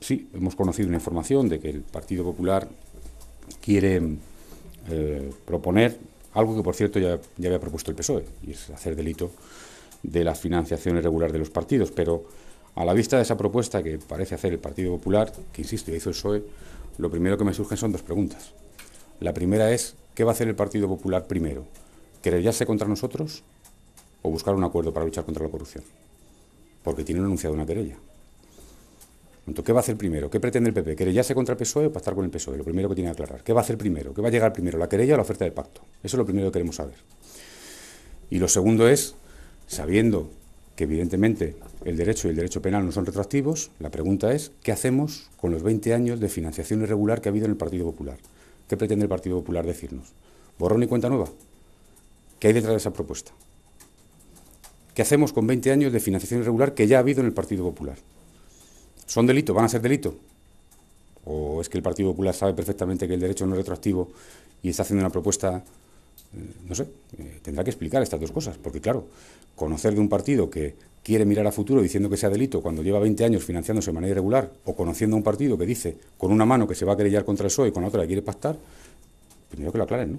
sí, hemos conocido una información de que el Partido Popular quiere eh, proponer algo que, por cierto, ya, había propuesto el PSOE, y es hacer delito de la financiación irregular de los partidos. Pero a la vista de esa propuesta que parece hacer el Partido Popular, que, insisto, ya hizo el PSOE, lo primero que me surgen son dos preguntas. La primera es, ¿qué va a hacer el Partido Popular primero? ¿Querellarse contra nosotros o buscar un acuerdo para luchar contra la corrupción? Porque tienen anunciado una querella. ¿qué va a hacer primero? ¿Qué pretende el PP? ¿Querellarse contra el PSOE o e estar con el PSOE? Lo primero que tiene que aclarar. ¿Qué va a hacer primero? ¿Qué va a llegar primero? ¿La querella o la oferta del pacto? Eso es lo primero que queremos saber. Y lo segundo es, sabiendo que evidentemente el derecho y el derecho penal no son retroactivos, la pregunta es, ¿qué hacemos con los 20 años de financiación irregular que ha habido en el Partido Popular? ¿Qué pretende el Partido Popular decirnos? ¿Borrón y cuenta nueva? ¿Qué hay detrás de esa propuesta? ¿Qué hacemos con 20 años de financiación irregular que ya ha habido en el Partido Popular? son delitos, van a ser delitos. ¿O es que el Partido Popular sabe perfectamente que el derecho no es retroactivo y está haciendo una propuesta, eh, no sé, eh, tendrá que explicar estas dos cosas, porque claro, conocer de un partido que quiere mirar a futuro diciendo que sea delito cuando lleva 20 años financiándose de manera irregular, o conociendo a un partido que dice con una mano que se va a querellar contra el PSOE y con la otra que quiere pactar, primero que lo aclaren, ¿no?